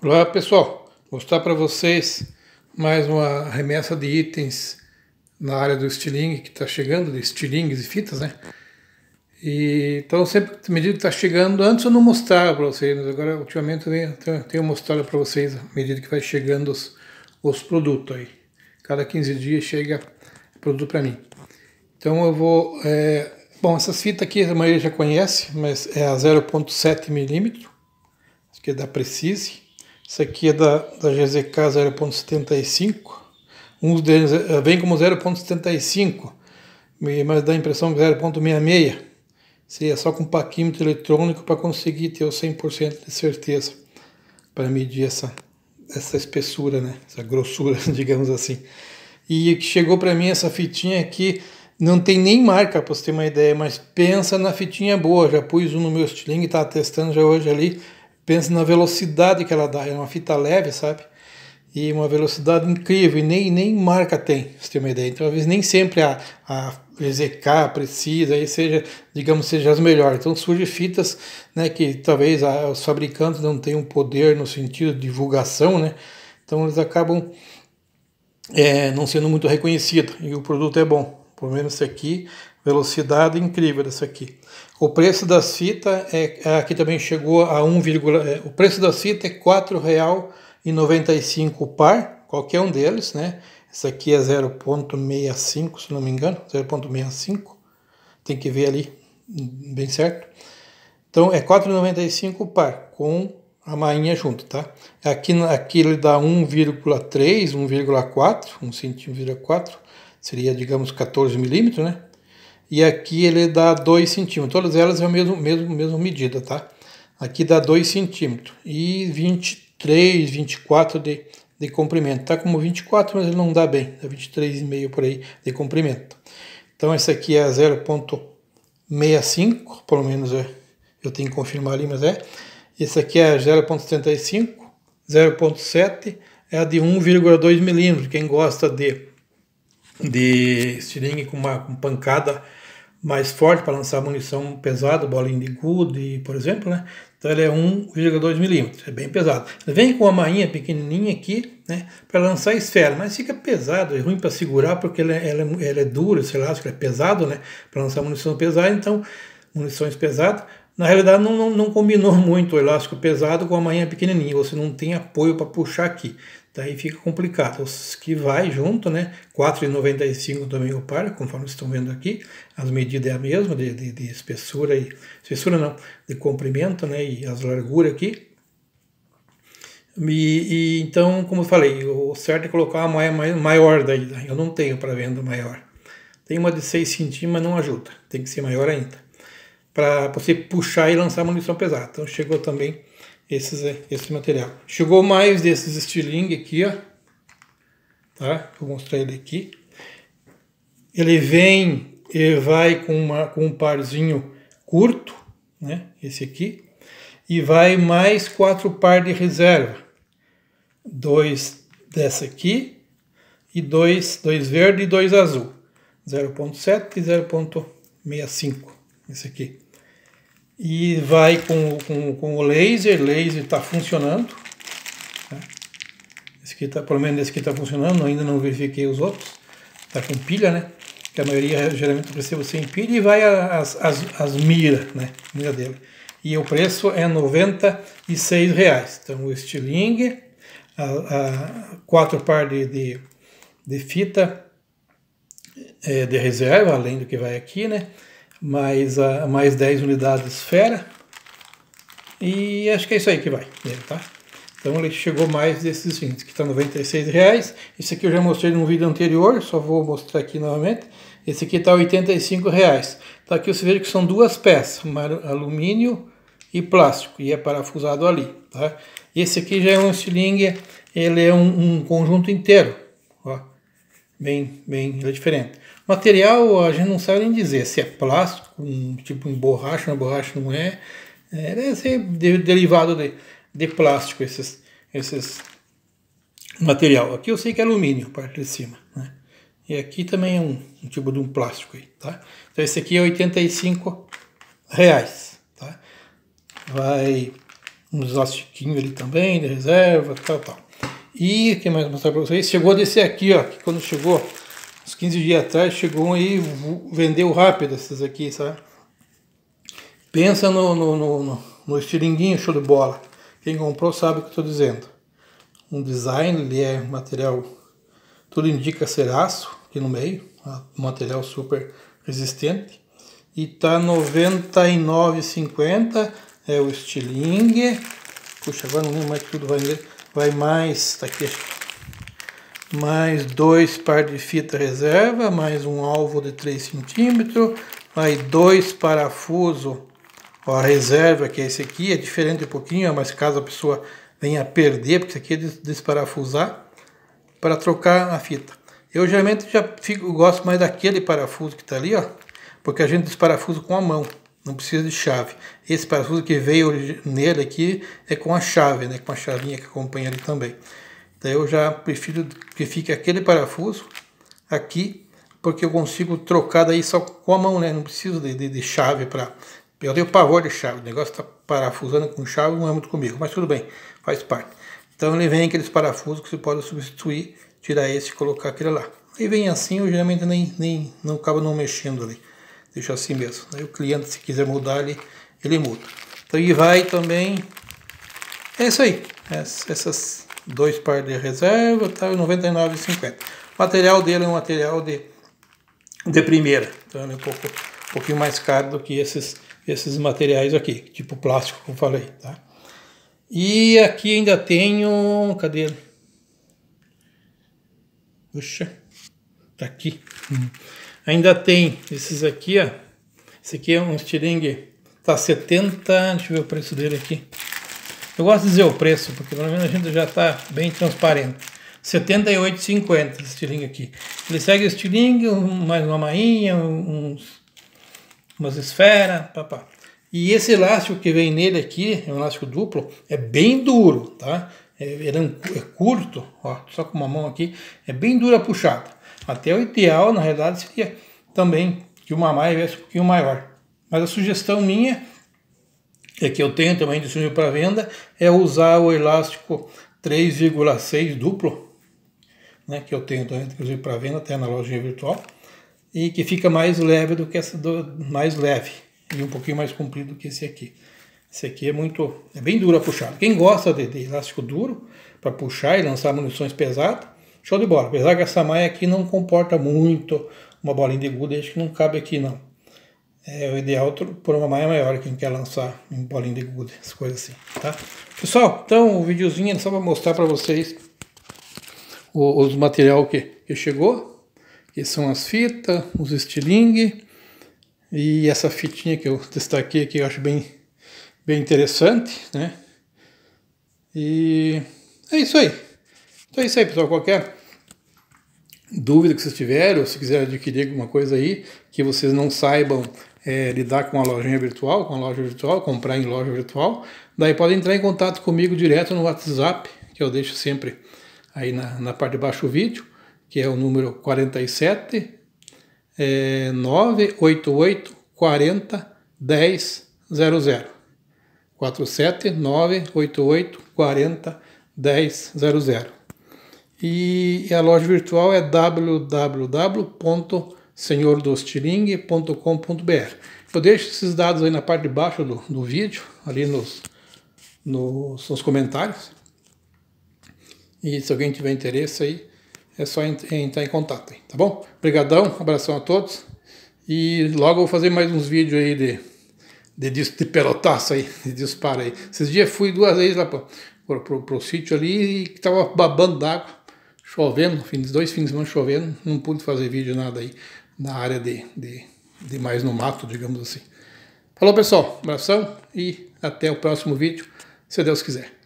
Olá pessoal, vou mostrar para vocês mais uma remessa de itens na área do estilingue que está chegando, de estilingues e fitas, né? E, então sempre à medida que está chegando, antes eu não mostrava para vocês, mas agora ultimamente eu tenho, tenho mostrado para vocês à medida que vai chegando os, os produtos aí. Cada 15 dias chega produto para mim. Então eu vou... É, bom, essas fitas aqui a maioria já conhece, mas é a 0.7 milímetro, que é da Precise isso aqui é da, da GZK 0.75. Uns deles vem como 0.75, mas dá a impressão que 0.66. Seria só com paquímetro eletrônico para conseguir ter o 100% de certeza para medir essa, essa espessura, né? essa grossura, digamos assim. E que chegou para mim essa fitinha aqui, não tem nem marca para você ter uma ideia, mas pensa na fitinha boa. Já pus um no meu estilingue, estava testando já hoje ali Pense na velocidade que ela dá. É uma fita leve, sabe? E uma velocidade incrível. E nem, nem marca tem, se tem uma ideia. Então, às vezes, nem sempre a, a GZK precisa, aí seja, digamos, seja as melhores. Então, surgem fitas né, que talvez a, os fabricantes não tenham poder no sentido de divulgação, né? Então, eles acabam é, não sendo muito reconhecidos. E o produto é bom. Pelo menos aqui Velocidade incrível essa aqui. O preço da fita é, é aqui também chegou a 1, é, o preço da fita é R$ 4,95 par, qualquer um deles, né? Essa aqui é 0.65, se não me engano, 0.65. Tem que ver ali bem certo. Então é 4,95 par com a mainha junto, tá? Aqui, aqui ele dá 1,3, 1,4, 1,4 seria, digamos, 14 milímetros, né? e aqui ele dá 2 centímetros. Todas elas é a mesma, mesma, mesma medida, tá? Aqui dá 2 centímetros e 23, 24 de, de comprimento. Tá como 24, mas ele não dá bem, dá 23,5 por aí de comprimento. Então esse aqui é 0.65, pelo menos é, eu tenho que confirmar ali, mas é. Esse aqui é 0.75, 0.7 é a de 1,2 milímetros. Quem gosta de de estilingue com uma com pancada mais forte para lançar munição pesada, bolinha de gude, por exemplo, né? Então ele é 1,2 milímetros, é bem pesado. Ele vem com uma mainha pequenininha aqui, né? Para lançar esfera, mas fica pesado, é ruim para segurar porque ele é, ele é, ele é duro, esse elástico é pesado, né? Para lançar munição pesada, então munições pesadas. Na realidade, não, não, não combinou muito o elástico pesado com a manhã pequenininha. Você não tem apoio para puxar aqui. Daí fica complicado. Os que vai junto, né? R$ 4,95 também o par, conforme estão vendo aqui. As medidas é a mesma, de, de, de espessura e... Espessura não, de comprimento, né? E as larguras aqui. E, e, então, como eu falei, o certo é colocar uma maia maior daí. Né, eu não tenho para venda maior. Tem uma de 6 centímetros, mas não ajuda. Tem que ser maior ainda para você puxar e lançar munição pesada. Então chegou também esses, eh, esse material. Chegou mais desses estilingue aqui, ó. Tá? Vou mostrar ele aqui. Ele vem e vai com, uma, com um parzinho curto, né? Esse aqui. E vai mais quatro par de reserva. Dois dessa aqui e dois, dois verde e dois azul. 0.7 e 0.65. Esse aqui e vai com, com, com o laser, laser está funcionando. Né? Esse aqui tá, pelo menos esse aqui está funcionando, ainda não verifiquei os outros. Está com pilha, né? Que a maioria é, geralmente eu é você sem pilha e vai as, as, as mira, né? Mira dele. E o preço é R$ reais. Então o estilingue, a, a quatro par de, de, de fita é, de reserva, além do que vai aqui, né? mais, a, ah, mais 10 unidades esfera. E acho que é isso aí que vai tá? Então ele chegou mais desses 20, que está R$ 96,00. Esse aqui eu já mostrei num vídeo anterior, só vou mostrar aqui novamente. Esse aqui está R$ 85,00. Tá aqui você vê que são duas peças, alumínio e plástico, e é parafusado ali, tá? Esse aqui já é um estilingue, ele é um, um conjunto inteiro, ó. Bem, bem, é diferente. Material, a gente não sabe nem dizer se é plástico, um tipo em borracha, na borracha não é. é deve ser de, derivado de, de plástico esses, esses material. Aqui eu sei que é alumínio, parte de cima. Né? E aqui também é um, um, tipo de um plástico aí, tá? Então esse aqui é 85 reais, tá? Vai uns um elastiquinhos ali também, de reserva, tal, tal. E o que mais mostrar para vocês? Chegou desse aqui, ó. Que quando chegou, uns 15 dias atrás, chegou aí vendeu rápido esses aqui, sabe? Pensa no, no, no, no, no estilinguinho show de bola. Quem comprou sabe o que estou dizendo. Um design, ele é material, tudo indica ser aço aqui no meio, um material super resistente. E tá 99,50 é o estilingue. Puxa, agora não lembro mais que tudo vai vender vai mais, tá aqui, mais dois par de fita reserva, mais um alvo de 3 centímetros, vai dois parafuso, ó, reserva, que é esse aqui, é diferente um pouquinho, é mas caso a pessoa venha perder, porque isso aqui é desparafusar, para trocar a fita. Eu geralmente já fico, gosto mais daquele parafuso que está ali, ó, porque a gente desparafusa com a mão não precisa de chave. Esse parafuso que veio nele aqui é com a chave, né, com a chavinha que acompanha ele também. Daí eu já prefiro que fique aquele parafuso aqui, porque eu consigo trocar daí só com a mão, né? Não preciso de, de, de chave para... Eu tenho pavor de chave, o negócio está parafusando com chave não é muito comigo, mas tudo bem, faz parte. Então ele vem aqueles parafusos que você pode substituir, tirar esse e colocar aquele lá. E vem assim, eu geralmente nem, nem não acabo não mexendo ali deixa assim mesmo. o cliente, se quiser mudar, ele, ele muda. Então, e vai também, é isso aí, é, essas dois pares de reserva, tá, R$ 99,50. O material dele é um material de, de primeira, então ele é um, pouco, um pouquinho mais caro do que esses, esses materiais aqui, tipo plástico, como falei, tá? E aqui ainda tenho, cadê ele? Puxa, tá aqui. Ainda tem esses aqui, ó. Esse aqui é um estilingue, tá 70, deixa eu ver o preço dele aqui. Eu gosto de dizer o preço, porque pelo menos a gente já tá bem transparente. 78,50 esse estilingue aqui. Ele segue o estilingue, mais uma mainha, uns, umas esferas, papá. E esse elástico que vem nele aqui, é um elástico duplo, é bem duro, tá? É, ele é, é curto, ó, só com uma mão aqui, é bem dura a puxada. Até o ideal, na realidade, seria também que o mamar viesse um pouquinho maior. Mas a sugestão minha é que eu tenho também disponível para venda é usar o elástico 3,6 duplo, né, que eu tenho também inclusive para venda até na loja virtual e que fica mais leve do que essa do, mais leve e um pouquinho mais comprido que esse aqui. Esse aqui é muito é bem duro a puxar. Quem gosta de, de elástico duro para puxar e lançar munições pesadas Show de bola. Apesar que essa maia aqui não comporta muito uma bolinha de gude, acho que não cabe aqui não. É o ideal por uma maia maior quem quer lançar um bolinho de gude, essas coisas assim, tá? Pessoal, então o videozinho é só para mostrar para vocês o, os material que, que chegou, que são as fitas, os estilingue e essa fitinha que eu destaquei aqui, eu acho bem, bem interessante, né? E é isso aí. Então é isso aí, pessoal. Qualquer dúvida que vocês tiverem, ou se quiser adquirir alguma coisa aí que vocês não saibam é, lidar com a lojinha virtual, com a loja virtual, comprar em loja virtual, daí pode entrar em contato comigo direto no WhatsApp, que eu deixo sempre aí na, na parte de baixo do vídeo, que é o número 47 é, 988 40 10 00. 47 988 40 10 00. E a loja virtual é www.senhordostiringue.com.br. Eu deixo esses dados aí na parte de baixo do, do vídeo, ali nos, nos, nos comentários. E se alguém tiver interesse aí, é só é entrar em contato aí, tá bom? Obrigadão, abração a todos. E logo eu vou fazer mais uns vídeos aí de, de, de, de pelotaço aí, de disparo aí. Esses dias fui duas vezes lá pro, pro, pro, pro sítio ali e tava babando d'água chovendo, dois fins de semana chovendo, não pude fazer vídeo nada aí na área de, de, de mais no mato, digamos assim. Falou pessoal, abração e até o próximo vídeo, se Deus quiser.